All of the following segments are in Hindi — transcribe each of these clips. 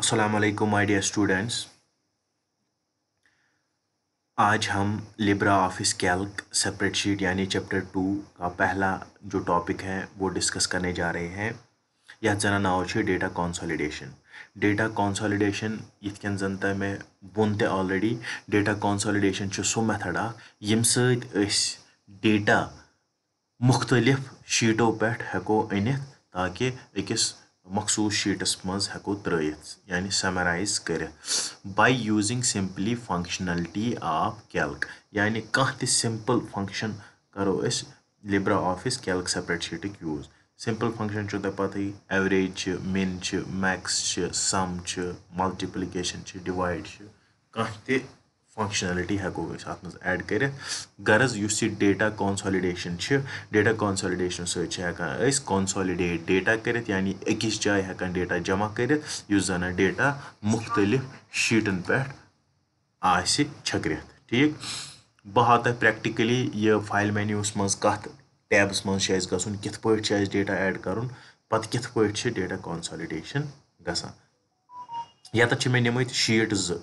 असलकम माई डियर स्टूडेंट्स आज हम LibreOffice Calc separate sheet यानी चैप्टर टू का पहला जो टॉपिक है वो डिस्कस करने जा रहे हैं यह जना ना हो डेटा कॉन्सोलिडेशन डेटा कॉन्सोलिडेशन इतकन जन तय मैं बोन ते ऑलरेडी डेटा कॉन्सोलिडेशन सो मेथड अम सेटा मुख्तलिफ शीटों पे हेको अनित ताकि अकिस مخصوٗص شیٖٹَس منٛز ہٮ۪کو ترٛٲیِتھ یعنی سَمَرایِز کٔرِتھ by using simply functionality of Calc یعنی کانٛہہ تہِ سِمپٕل فنٛگشَن کَرو أسۍ لِبرا آفِس کیلک سپریڈ شیٖٹٕکۍ یوٗز سِمپٕل فنٛگشَن چھُو تۄہہِ پَتہٕ ایوریج چھِ مِن چھِ میکٕس چھِ سَم چھِ مَلٹِپلِکیشَن چھِ ڈِوایِڈ چھِ کانٛہہ تہِ فنٛگشنلٹی ہٮ۪کو أسۍ اَتھ منٛز اٮ۪ڈ کٔرِتھ غرض یُس یہِ ڈیٹا کانسالِڈیشَن چھِ ڈیٹا کانسالِڈیشنہٕ سۭتۍ چھِ ہٮ۪کان أسۍ کانسالِڈیٹ ڈیٹا کٔرِتھ یعنی أکِس جایہِ ہٮ۪کان ڈیٹا جمع کٔرِتھ یُس زَن ڈیٹا مُختلِف شیٖٹَن پٮ۪ٹھ آسہِ چھٔکرِتھ ٹھیٖک بہٕ ہاو تۄہہِ پرٛٮ۪کٹِکٔلی یہِ فایل مینیوٗوَس منٛز کَتھ ٹیبَس منٛز چھِ اَسہِ گژھُن کِتھ پٲٹھۍ چھِ اَسہِ ڈیٹا اٮ۪ڈ کَرُن پَتہٕ کِتھ پٲٹھۍ چھِ ڈیٹا کانسالِڈیشَن گژھان یَتَتھ چھِ مےٚ نِمٕتۍ شیٖٹ زٕ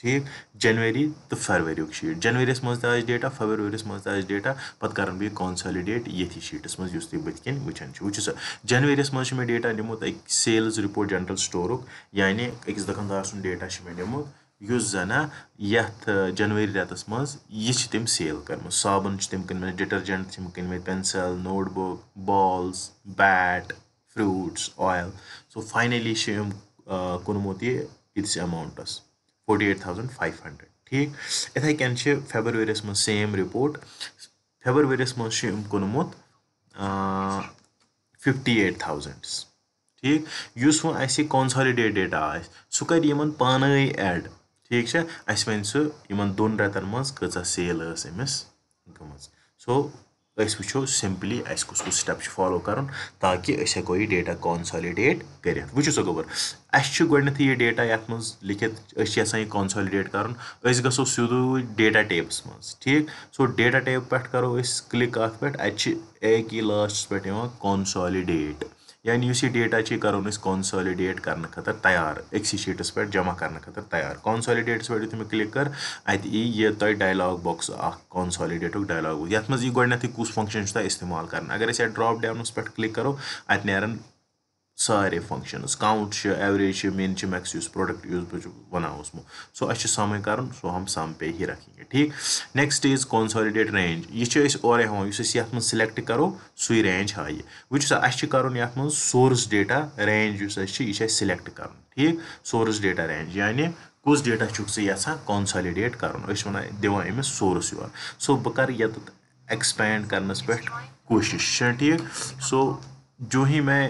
ٹھیٖک جنؤری تہٕ فرؤریُک شیٖٹ جنؤریَس منٛز تہِ آسہِ ڈیٹا فَبرؤریَس منٛز تہِ آسہِ ڈیٹا پَتہٕ کَرَن بہٕ یہِ کانسالِڈیٹ ییٚتھی شیٖٹَس منٛز یُس تُہۍ بٔتھِ کِنۍ وٕچھان چھُ وٕچھِو سا جنؤریَس منٛز چھُ مےٚ ڈیٹا نِمُت أکۍ سیلٕز رِپوٹ جَنرَل سٹورُک یعنی أکِس دُکاندار سُنٛد ڈیٹا چھُ مےٚ نِمُت یُس زَنا یَتھ جنؤری رٮ۪تَس منٛز یہِ چھِ تٔمۍ سیل کٔرمٕژ صابَن چھِ تٔمۍ کٕنۍ مٕتۍ ڈِٹٔرجَنٛٹ چھِ تٔمۍ کٕنۍ مٕتۍ pencil notebook balls bat fruits آیِل سو فاینٔلی چھِ أمۍ کٕنمُت یہِ یِتسٕے اٮ۪ماوُنٛٹَس 48500 ٹھیک یِتھَے کٔنۍ چھِ فیبَرؤریَس منٛز سیم رِپوٹ فیبَرؤریَس منٛز چھُ أمۍ کوٚرمُت فِفٹی ایٹ تھاوزَنٛڈٕس ٹھیٖک یُس وۄنۍ اَسہِ کانسالِڈیٹ ڈیٹا آسہِ سُہ کَرِ یِمَن پانَے ایڈ ٹھیٖک چھا اَسہِ وَنہِ سُہ یِمَن دۄن رٮ۪تَن منٛز کۭژاہ سیل ٲس أمِس گٔمٕژ سو वो सिंपली अस कुछ स्टेप फॉलो कर ताकि हेको यह डेटा कॉन्सॉलिडेट कर वो सो गोबर अच्छे गोडनथ यह डेटा ये मज लिखित असान यह कॉन्सॉलिडेट कर गो सू डेटा टेपस मज ठीक सो डेटा टेप पे करो क्लिक अत पे अच्छे एक ही लास्ट पे कॉन्सॉलिडेट यानी इस डेटा e ची तो करो कंसॉलिडेट कर तैयार अक्सी शीटस पे जमा कर खतर तैयार कंसॉलिडेटस पे यु क्लिक कर अत ये तुम डायलॉग बॉक्स आ कंसॉलिडेट डायलॉग ये मे यह कस फंक्शन तुम इस्तेमाल कर अगर ड्रॉप डाउनस पे क्लिक करो अत नीन سارے فنٛگشَنٕز کاوُنٛٹ چھِ ایوریج چھِ مِن چھِ میٚکٕس یُس پرٛوڈَکٹ یُس بہٕ وَنان اوسمو سُہ اَسہِ چھِ سَمٕے کَرُن سُہ ہم سَم پے ہی رکھیں ٹھیٖک نیٚکٕسٹ اِز کانسالِڈیٹ رینٛج یہِ چھِ أسۍ اورَے ہاوان یُس أسۍ یَتھ منٛز سِلیٚکٹ کَرو سُے رینٛج ہایہِ وٕچھ سا اَسہِ چھِ کَرُن یَتھ منٛز سورٕس ڈیٹا رینٛج یُس اَسہِ چھِ یہِ چھِ اَسہِ سِلیٚکٹ کَرُن ٹھیٖک سورٕس ڈیٹا رینٛج یعنی کُس ڈیٹا چھُکھ ژٕ یَژھان کانسالِڈیٹ کَرُن أسۍ چھِ وَنان دِوان أمِس سورٕس یورٕ سو بہٕ کَرٕ ییٚتٮ۪تھ ایٚکٕسپینڈ کَرنَس پٮ۪ٹھ کوٗشِش چھےٚ ٹھیٖک سو جو ہی میں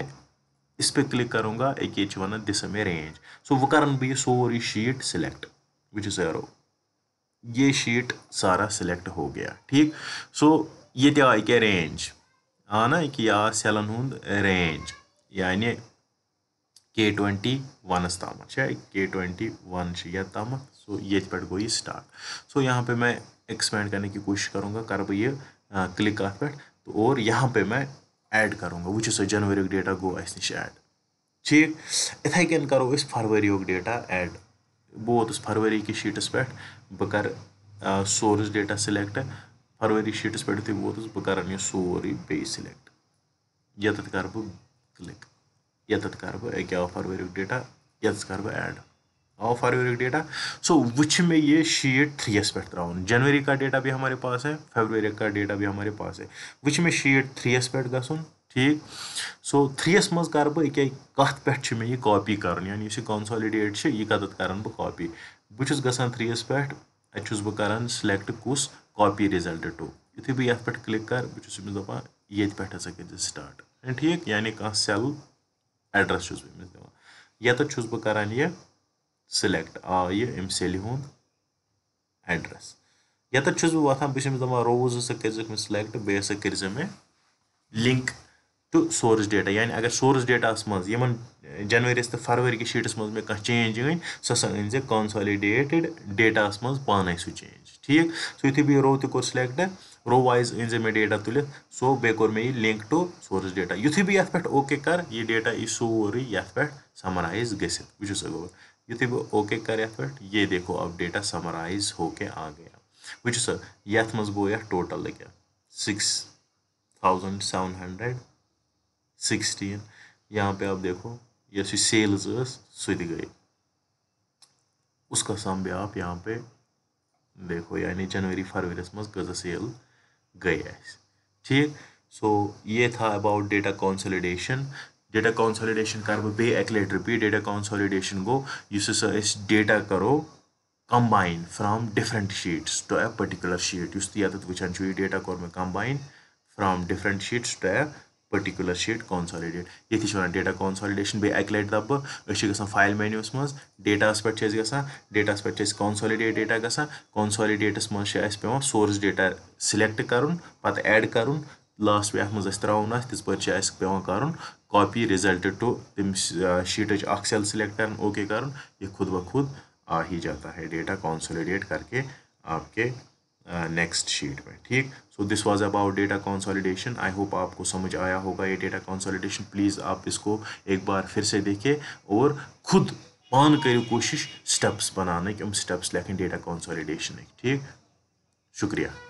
इस पर क्लिक करूँगा एक ये वन दिस मे रेंज सो वो कर बे sorry sheet select which is arrow ये शीट सारा सिलेक्ट हो गया ठीक सो so, ये आई क्या रेंज आ हाँ ना कि आ सेलन हूँ रेंज यानि के ट्वेंटी वनस तम के ट्वेंटी वन या तम सो ये पे गो ये स्टार्ट सो so, यहाँ पे मैं एक्सपेंड करने की कोशिश करूँगा कर बह क्लिक अत पे और यहाँ पे मैं ایڈ کرُن وٕچھِو سا جَنؤریُک ڈیٹا گوٚو اَسہِ نِش ایڈ ٹھیٖک یِتھَے کٔنۍ کَرو أسۍ فَرؤریُک ڈیٹا ایڈ بہٕ ووتُس فَرؤری کِس شیٖٹَس پٮ۪ٹھ بہٕ کَرٕ سورُس ڈیٹا سِلٮ۪کٹ فَرؤری شیٖٹَس پٮ۪ٹھ یُتھُے بہٕ ووتُس بہٕ کَرَن یہِ سورُے بیٚیہِ سِلٮ۪کٹ ییٚتٮ۪تھ کَرٕ بہٕ کِلِک ییٚتٮ۪تھ کَرٕ بہٕ اَکہِ آو فَرؤریُک ڈیٹا ییٚتٮ۪س کَرٕ بہٕ ایڈ ऑफ यूरिक डेटा सो विच में ये शीट थ्री एस पेट त्राउन जनवरी का डेटा भी हमारे पास है फेबरवरी का डेटा भी हमारे पास है विच में शीट थ्री एस पेट गसुन ठीक सो थ्री एस मज कर बहुत क्या कत पे मे ये कॉपी कर यानी इस यह कत कर बहुत कॉपी बहुत गसान थ्री एस पे अच्छा बहुत कर सिलेक्ट कस कॉपी रिजल्ट टू यु बहुत ये क्लिक कर बहुत दपान ये पे हसा कर स्टार्ट ठीक यानी कह सल एड्रेस दिवस यत बहुत कर यह سِلیکٹ آ یہِ أمۍ سیلہِ ہُنٛد ایڈرَس ییٚتٮ۪تھ چھُس بہٕ وۄتھان بہٕ چھُس أمِس دَپان روز ہَسا کٔرۍزیٚکھ مےٚ سِلیکٹ بیٚیہِ ہَسا کٔرۍزِ مےٚ لِنک ٹُو سورٕس ڈیٹا یعنی اگر سورٕس ڈیٹاہَس منٛز یِمَن جَنؤریَس تہٕ فَرؤری کِس شیٖٹَس منٛز مےٚ کانٛہہ چینٛج أنۍ سۄ ہَسا أنۍ زِ کانسالِڈیٹِڈ ڈیٹاہَس منٛز پانَے سُہ چینٛج ٹھیٖک سُہ یُتھُے بہٕ یہِ رو تہِ کوٚر سِلیکٹ رو وایِز أنۍ زِ مےٚ ڈیٹا تُلِتھ سو بیٚیہِ کوٚر مےٚ یہِ لِنک ٹُو سورٕس ڈیٹا یُتھُے بہٕ یَتھ پٮ۪ٹھ اوکے کَرٕ یہِ ڈیٹا یی سورُے یَتھ پٮ۪ٹھ سَمرایِز گٔژھِتھ بہٕ چھُس यदि वो ओके करे ये देखो अब डेटा समराइज होके आ गया वह सर ये मज गो टोटल लगे six thousand seven hundred sixteen यहाँ पे आप देखो यह सेल्स सह गई उसका सम भी आप यहाँ पे देखो यानी जनवरी फरवरी मज कजा सेल गई ठीक सो so, ये था about data consolidation data consolidation karma be ek let repeat data consolidation go uses is data karo combine from different sheets to a particular sheet yus ti atat vichan chu data kor me combine from different sheets to a particular sheet consolidate ये वन डेटा कॉन्सॉलिडेशन बे अक लट दब गसान फाइल मेन्यूस मज डेटास पे गसान डेटास पे कॉन्सॉलिडेट डेटा गसान कॉन्सॉलिडेटस मे पे सोर्स डेटा सिलेक्ट कर पे एड कर लास्ट में अत मे त्रावन तिथ पे पे कर कॉपी रिजल्ट टू तम शीट अख सेल सिलेक्ट कर ओके कर ये खुद ब खुद आ ही जाता है डेटा कॉन्सोलिडेट करके आपके नेक्स्ट uh, शीट में ठीक so this was about data consolidation I hope आपको समझ आया होगा ये डेटा कंसोलिडेशन प्लीज़ आप इसको एक बार फिर से देखें और खुद पान करो कोशिश स्टेप्स बनाने के स्टेप्स लेखें डेटा कंसोलिडेशन ठीक शुक्रिया